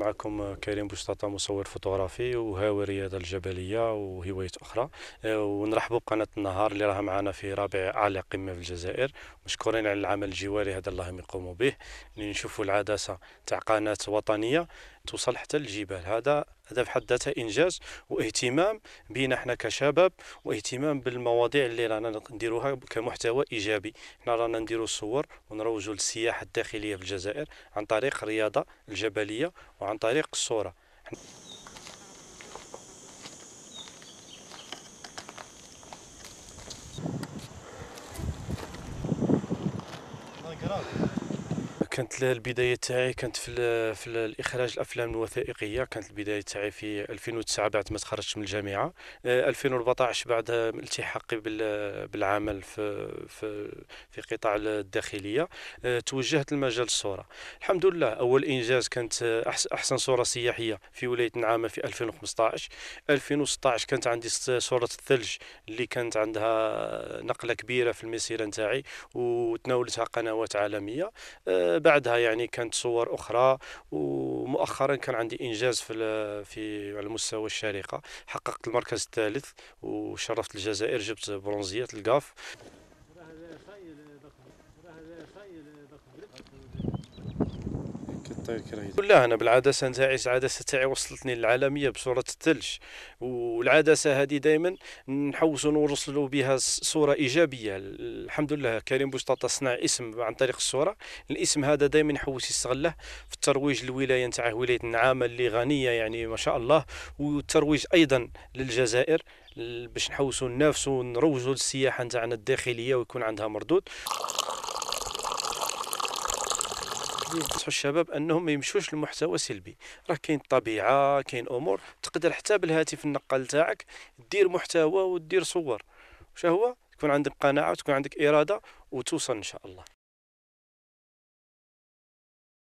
معكم كريم بوشطاطا مصور فوتوغرافي وهاوي الرياضة الجبلية وهوايات أخرى ونرحبوا بقناة النهار اللي راها معنا في رابع أعلى قمة في الجزائر مشكورين على العمل الجواري هذا اللهم يقوموا به اللي نشوفوا العدسة تاع قناة وطنية توصل حتى الجبال هذا هذا في حد ذاته انجاز واهتمام بينا احنا كشباب واهتمام بالمواضيع اللي رانا نديروها كمحتوى ايجابي حنا رانا نديرو صور ونروجوا للسياحه الداخليه في الجزائر عن طريق الرياضه الجبليه وعن طريق الصوره Grave. كانت البدايه تاعي كانت في, في الإخراج اخراج الافلام الوثائقيه كانت البدايه تاعي في 2009 بعد ما تخرجت من الجامعه 2014 آه، بعد التحاقي بالعمل في في في قطاع الداخليه آه، توجهت لمجال الصوره الحمد لله اول انجاز كانت احسن صوره سياحيه في ولايه نعامه في 2015 2016 كانت عندي صوره الثلج اللي كانت عندها نقله كبيره في المسيره نتاعي وتناولتها قنوات عالميه آه، بعدها يعني كانت صور اخرى ومؤخرا كان عندي انجاز في في على مستوى الشارقه حققت المركز الثالث وشرفت الجزائر جبت برونزيه القاف الطير لا انا بالعدسه نتاعي العدسه تاعي وصلتني للعالميه بصوره الثلج والعدسه هذه دائما نحوسوا نوصلوا بها صوره ايجابيه الحمد لله كريم بوشطاطه صنع اسم عن طريق الصوره الاسم هذا دائما نحوس يستغله في الترويج للولايه نتاعه ولايه النعامه اللي غنيه يعني ما شاء الله والترويج ايضا للجزائر باش نحوسوا ننافسوا ونروجوا للسياحه نتاعنا الداخليه ويكون عندها مردود نصحوا الشباب انهم ما يمشوش لمحتوى سلبي راه كاين الطبيعه كاين امور تقدر حتى بالهاتف النقال تاعك دير محتوى ودير صور واش هو تكون عندك قناعه وتكون عندك اراده وتوصل ان شاء الله